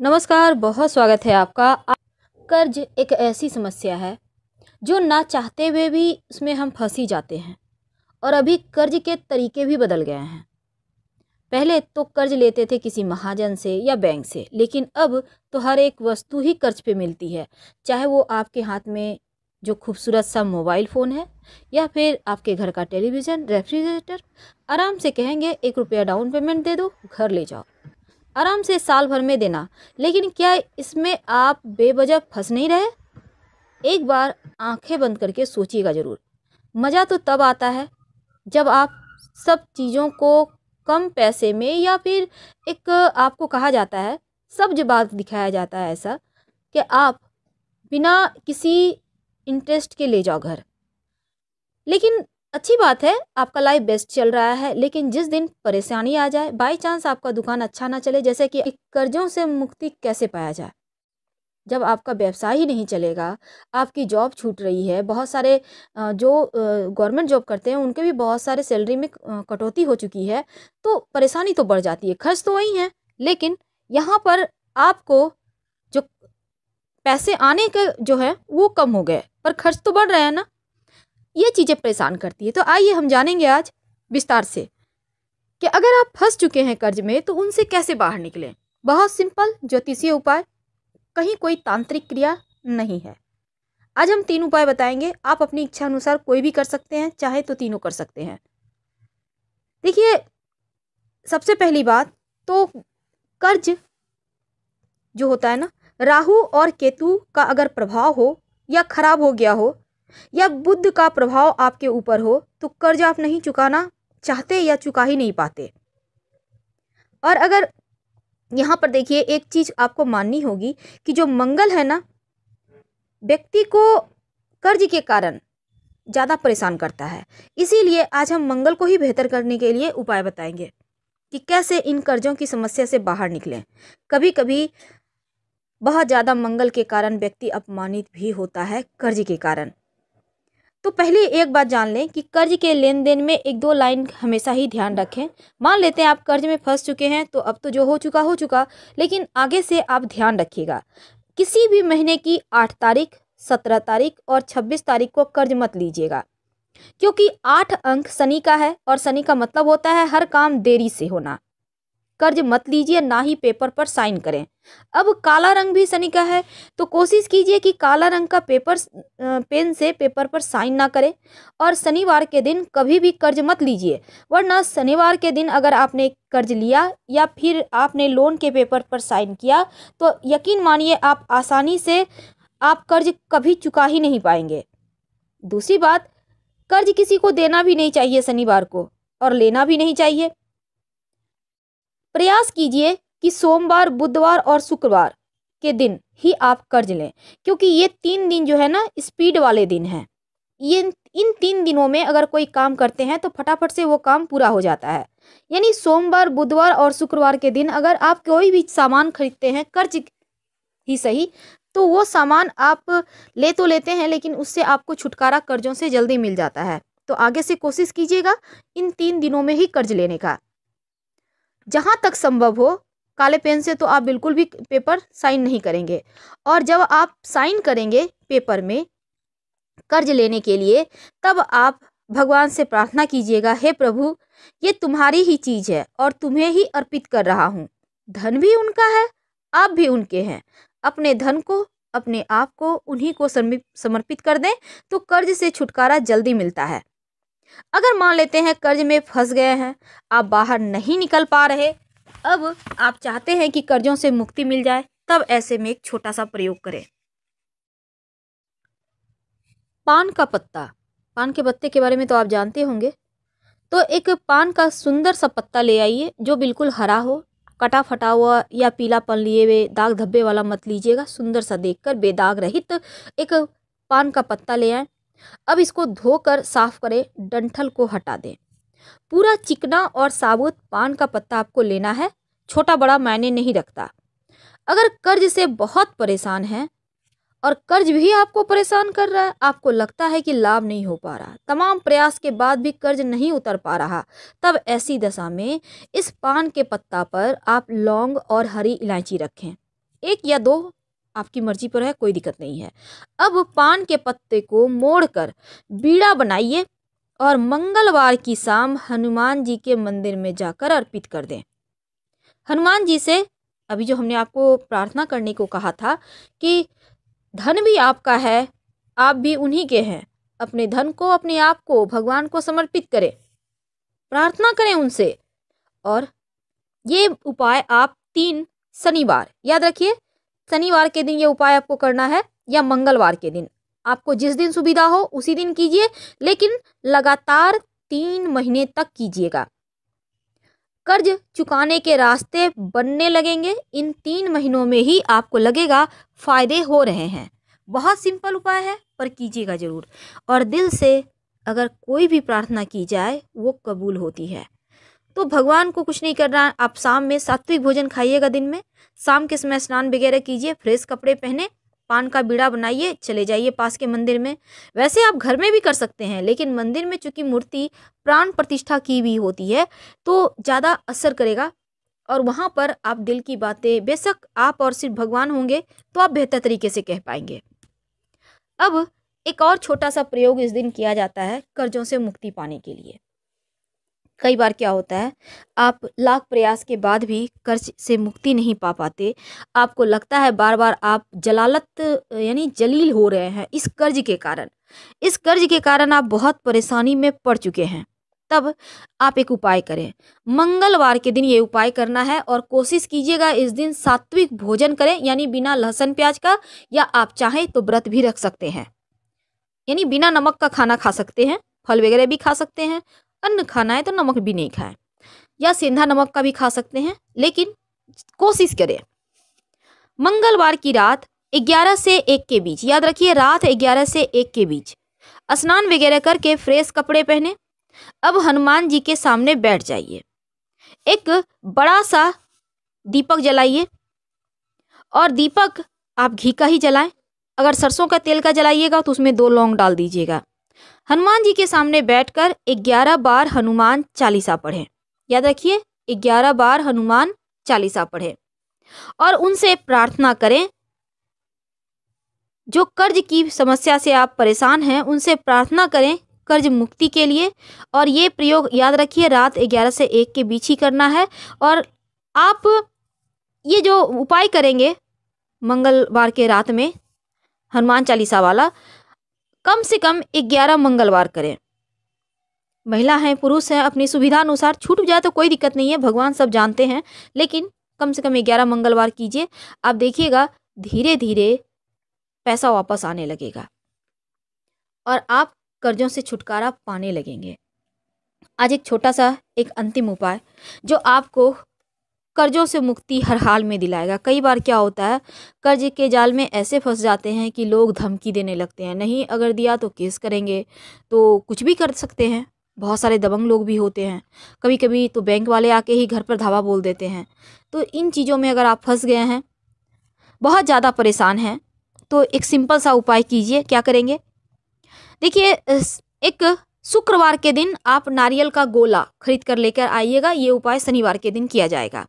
नमस्कार बहुत स्वागत है आपका कर्ज एक ऐसी समस्या है जो ना चाहते हुए भी उसमें हम फंसी जाते हैं और अभी कर्ज के तरीके भी बदल गए हैं पहले तो कर्ज लेते थे किसी महाजन से या बैंक से लेकिन अब तो हर एक वस्तु ही कर्ज पे मिलती है चाहे वो आपके हाथ में जो खूबसूरत सा मोबाइल फ़ोन है या फिर आपके घर का टेलीविज़न रेफ्रिजरेटर आराम से कहेंगे एक रुपया डाउन पेमेंट दे दो घर ले जाओ आराम से साल भर में देना लेकिन क्या इसमें आप बेवजह फंस नहीं रहे एक बार आंखें बंद करके सोचिएगा ज़रूर मज़ा तो तब आता है जब आप सब चीज़ों को कम पैसे में या फिर एक आपको कहा जाता है सब्ज बात दिखाया जाता है ऐसा कि आप बिना किसी इंटरेस्ट के ले जाओ घर लेकिन अच्छी बात है आपका लाइफ बेस्ट चल रहा है लेकिन जिस दिन परेशानी आ जाए बाई चांस आपका दुकान अच्छा ना चले जैसे कि कर्जों से मुक्ति कैसे पाया जाए जब आपका व्यवसाय ही नहीं चलेगा आपकी जॉब छूट रही है बहुत सारे जो गवर्नमेंट जॉब करते हैं उनके भी बहुत सारे सैलरी में कटौती हो चुकी है तो परेशानी तो बढ़ जाती है खर्च तो वही है लेकिन यहाँ पर आपको जो पैसे आने के जो है वो कम हो गए पर खर्च तो बढ़ रहे हैं ना ये चीज़ें परेशान करती है तो आइए हम जानेंगे आज विस्तार से कि अगर आप फंस चुके हैं कर्ज में तो उनसे कैसे बाहर निकलें बहुत सिंपल ज्योतिषीय उपाय कहीं कोई तांत्रिक क्रिया नहीं है आज हम तीन उपाय बताएंगे आप अपनी इच्छा अनुसार कोई भी कर सकते हैं चाहे तो तीनों कर सकते हैं देखिए सबसे पहली बात तो कर्ज जो होता है ना राहु और केतु का अगर प्रभाव हो या खराब हो गया हो या बुद्ध का प्रभाव आपके ऊपर हो तो कर्ज आप नहीं चुकाना चाहते या चुका ही नहीं पाते और अगर यहाँ पर देखिए एक चीज़ आपको माननी होगी कि जो मंगल है ना व्यक्ति को कर्ज के कारण ज़्यादा परेशान करता है इसीलिए आज हम मंगल को ही बेहतर करने के लिए उपाय बताएंगे कि कैसे इन कर्जों की समस्या से बाहर निकलें कभी कभी बहुत ज़्यादा मंगल के कारण व्यक्ति अपमानित भी होता है कर्ज के कारण तो पहले एक बात जान लें कि कर्ज के लेन देन में एक दो लाइन हमेशा ही ध्यान रखें मान लेते हैं आप कर्ज में फंस चुके हैं तो अब तो जो हो चुका हो चुका लेकिन आगे से आप ध्यान रखिएगा किसी भी महीने की आठ तारीख सत्रह तारीख और छब्बीस तारीख को कर्ज मत लीजिएगा क्योंकि आठ अंक शनि का है और शनि का मतलब होता है हर काम देरी से होना कर्ज मत लीजिए ना ही पेपर पर साइन करें अब काला रंग भी शनि का है तो कोशिश कीजिए कि काला रंग का पेपर पेन से पेपर पर साइन ना करें और शनिवार के दिन कभी भी कर्ज मत लीजिए वरना शनिवार के दिन अगर आपने कर्ज लिया या फिर आपने लोन के पेपर पर साइन किया तो यकीन मानिए आप आसानी से आप कर्ज कभी चुका ही नहीं पाएंगे दूसरी बात कर्ज किसी को देना भी नहीं चाहिए शनिवार को और लेना भी नहीं चाहिए प्रयास कीजिए कि सोमवार बुधवार और शुक्रवार के दिन ही आप कर्ज लें क्योंकि ये तीन दिन जो है ना स्पीड वाले दिन हैं ये इन तीन दिनों में अगर कोई काम करते हैं तो फटाफट से वो काम पूरा हो जाता है यानी सोमवार बुधवार और शुक्रवार के दिन अगर आप कोई भी सामान खरीदते हैं कर्ज ही सही तो वो सामान आप ले तो लेते हैं लेकिन उससे आपको छुटकारा कर्जों से जल्दी मिल जाता है तो आगे से कोशिश कीजिएगा इन तीन दिनों में ही कर्ज लेने का जहाँ तक संभव हो काले पेन से तो आप बिल्कुल भी पेपर साइन नहीं करेंगे और जब आप साइन करेंगे पेपर में कर्ज लेने के लिए तब आप भगवान से प्रार्थना कीजिएगा हे प्रभु ये तुम्हारी ही चीज़ है और तुम्हें ही अर्पित कर रहा हूँ धन भी उनका है आप भी उनके हैं अपने धन को अपने आप को उन्हीं को समर्पित कर दें तो कर्ज से छुटकारा जल्दी मिलता है अगर मान लेते हैं कर्ज में फंस गए हैं आप बाहर नहीं निकल पा रहे अब आप चाहते हैं कि कर्जों से मुक्ति मिल जाए तब ऐसे में एक छोटा सा प्रयोग करें पान का पत्ता पान के पत्ते के बारे में तो आप जानते होंगे तो एक पान का सुंदर सा पत्ता ले आइए जो बिल्कुल हरा हो कटा फटा हुआ या पीला पन लिए हुए दाग धब्बे वाला मत लीजिएगा सुंदर सा देखकर बेदाग रहित तो एक पान का पत्ता ले आए अब इसको धोकर साफ करें डंठल को हटा दें पूरा चिकना और साबुत पान का पत्ता आपको लेना है छोटा बड़ा मायने नहीं रखता अगर कर्ज से बहुत परेशान हैं और कर्ज भी आपको परेशान कर रहा है आपको लगता है कि लाभ नहीं हो पा रहा तमाम प्रयास के बाद भी कर्ज नहीं उतर पा रहा तब ऐसी दशा में इस पान के पत्ता पर आप लौंग और हरी इलायची रखें एक या दो आपकी मर्जी पर है कोई दिक्कत नहीं है अब पान के पत्ते को मोड़कर बीड़ा बनाइए और मंगलवार की शाम हनुमान जी के मंदिर में जाकर अर्पित कर दें हनुमान जी से अभी जो हमने आपको प्रार्थना करने को कहा था कि धन भी आपका है आप भी उन्हीं के हैं अपने धन को अपने आप को भगवान को समर्पित करें प्रार्थना करें उनसे और ये उपाय आप तीन शनिवार याद रखिए शनिवार के दिन ये उपाय आपको करना है या मंगलवार के दिन आपको जिस दिन सुविधा हो उसी दिन कीजिए लेकिन लगातार तीन महीने तक कीजिएगा कर्ज चुकाने के रास्ते बनने लगेंगे इन तीन महीनों में ही आपको लगेगा फ़ायदे हो रहे हैं बहुत सिंपल उपाय है पर कीजिएगा ज़रूर और दिल से अगर कोई भी प्रार्थना की जाए वो कबूल होती है तो भगवान को कुछ नहीं करना आप शाम में सात्विक भोजन खाइएगा दिन में शाम के समय स्नान वगैरह कीजिए फ्रेश कपड़े पहने पान का बीड़ा बनाइए चले जाइए पास के मंदिर में वैसे आप घर में भी कर सकते हैं लेकिन मंदिर में चूंकि मूर्ति प्राण प्रतिष्ठा की भी होती है तो ज़्यादा असर करेगा और वहाँ पर आप दिल की बातें बेशक आप और सिर्फ भगवान होंगे तो आप बेहतर तरीके से कह पाएंगे अब एक और छोटा सा प्रयोग इस दिन किया जाता है कर्जों से मुक्ति पाने के लिए कई बार क्या होता है आप लाख प्रयास के बाद भी कर्ज से मुक्ति नहीं पा पाते आपको लगता है बार बार आप जलालत यानी जलील हो रहे हैं इस कर्ज के कारण इस कर्ज के कारण आप बहुत परेशानी में पड़ चुके हैं तब आप एक उपाय करें मंगलवार के दिन ये उपाय करना है और कोशिश कीजिएगा इस दिन सात्विक भोजन करें यानी बिना लहसुन प्याज का या आप चाहें तो व्रत भी रख सकते हैं यानी बिना नमक का खाना खा सकते हैं फल वगैरह भी खा सकते हैं अन्न खाना है तो नमक भी नहीं खाएं या सेंधा नमक का भी खा सकते हैं लेकिन कोशिश करें मंगलवार की रात 11 से 1 के बीच याद रखिए रात 11 से 1 के बीच स्नान वगैरह करके फ्रेश कपड़े पहने अब हनुमान जी के सामने बैठ जाइए एक बड़ा सा दीपक जलाइए और दीपक आप घी का ही जलाएं अगर सरसों का तेल का जलाइएगा तो उसमें दो लौंग डाल दीजिएगा हनुमान जी के सामने बैठकर 11 बार हनुमान चालीसा पढ़ें याद रखिए 11 बार हनुमान चालीसा पढ़ें और उनसे प्रार्थना करें जो कर्ज की समस्या से आप परेशान हैं उनसे प्रार्थना करें कर्ज मुक्ति के लिए और ये प्रयोग याद रखिए रात ग्यारह से एक के बीच ही करना है और आप ये जो उपाय करेंगे मंगलवार के रात में हनुमान चालीसा वाला कम से कम ग्यारह मंगलवार करें महिला हैं पुरुष हैं अपनी सुविधा अनुसार छूट जाए तो कोई दिक्कत नहीं है भगवान सब जानते हैं लेकिन कम से कम ग्यारह मंगलवार कीजिए आप देखिएगा धीरे धीरे पैसा वापस आने लगेगा और आप कर्जों से छुटकारा पाने लगेंगे आज एक छोटा सा एक अंतिम उपाय जो आपको कर्ज़ों से मुक्ति हर हाल में दिलाएगा कई बार क्या होता है कर्ज के जाल में ऐसे फंस जाते हैं कि लोग धमकी देने लगते हैं नहीं अगर दिया तो केस करेंगे तो कुछ भी कर सकते हैं बहुत सारे दबंग लोग भी होते हैं कभी कभी तो बैंक वाले आके ही घर पर धावा बोल देते हैं तो इन चीज़ों में अगर आप फंस गए हैं बहुत ज़्यादा परेशान हैं तो एक सिंपल सा उपाय कीजिए क्या करेंगे देखिए एक शुक्रवार के दिन आप नारियल का गोला खरीद कर लेकर आइएगा ये उपाय शनिवार के दिन किया जाएगा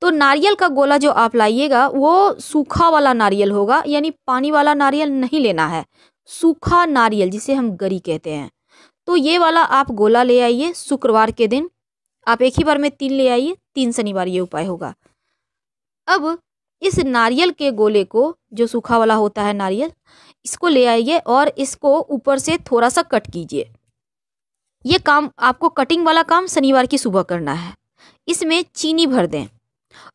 तो नारियल का गोला जो आप लाइएगा वो सूखा वाला नारियल होगा यानी पानी वाला नारियल नहीं लेना है सूखा नारियल जिसे हम गरी कहते हैं तो ये वाला आप गोला ले आइए शुक्रवार के दिन आप एक ही बार में तीन ले आइए तीन शनिवार ये उपाय होगा अब इस नारियल के गोले को जो सूखा वाला होता है नारियल इसको ले आइए और इसको ऊपर से थोड़ा सा कट कीजिए ये काम आपको कटिंग वाला काम शनिवार की सुबह करना है इसमें चीनी भर दें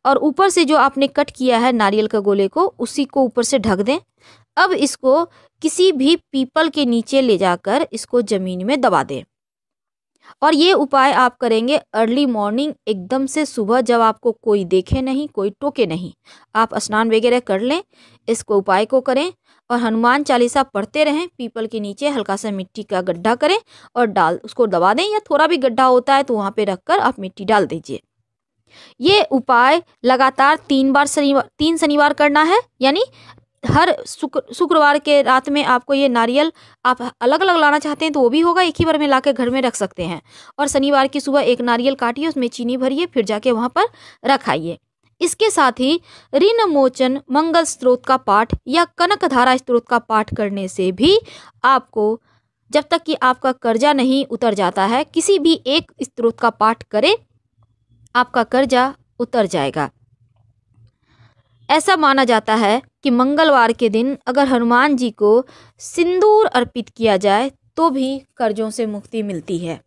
और ऊपर से जो आपने कट किया है नारियल का गोले को उसी को ऊपर से ढक दें अब इसको किसी भी पीपल के नीचे ले जाकर इसको ज़मीन में दबा दें और ये उपाय आप करेंगे अर्ली मॉर्निंग एकदम से सुबह जब आपको कोई देखे नहीं कोई टोके नहीं आप स्नान वगैरह कर लें इसको उपाय को करें और हनुमान चालीसा पढ़ते रहें पीपल के नीचे हल्का सा मिट्टी का गड्ढा करें और डाल उसको दबा दें या थोड़ा भी गड्ढा होता है तो वहाँ पे रख कर आप मिट्टी डाल दीजिए ये उपाय लगातार तीन बार शनिवार तीन शनिवार करना है यानी हर शुक्र शुक्रवार के रात में आपको ये नारियल आप अलग अलग लाना चाहते हैं तो वो भी होगा एक ही बार में ला घर में रख सकते हैं और शनिवार की सुबह एक नारियल काटिए उसमें चीनी भरिए फिर जाके वहाँ पर रखाइए इसके साथ ही ऋण मोचन मंगल स्त्रोत का पाठ या कनक धारा स्त्रोत का पाठ करने से भी आपको जब तक कि आपका कर्जा नहीं उतर जाता है किसी भी एक स्त्रोत का पाठ करें आपका कर्जा उतर जाएगा ऐसा माना जाता है कि मंगलवार के दिन अगर हनुमान जी को सिंदूर अर्पित किया जाए तो भी कर्जों से मुक्ति मिलती है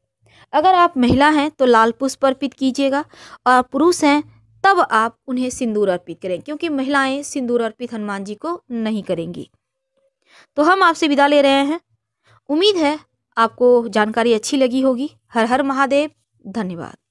अगर आप महिला हैं तो लाल पुष्प अर्पित कीजिएगा और पुरुष हैं तब आप उन्हें सिंदूर अर्पित करें क्योंकि महिलाएं सिंदूर अर्पित हनुमान जी को नहीं करेंगी तो हम आपसे विदा ले रहे हैं उम्मीद है आपको जानकारी अच्छी लगी होगी हर हर महादेव धन्यवाद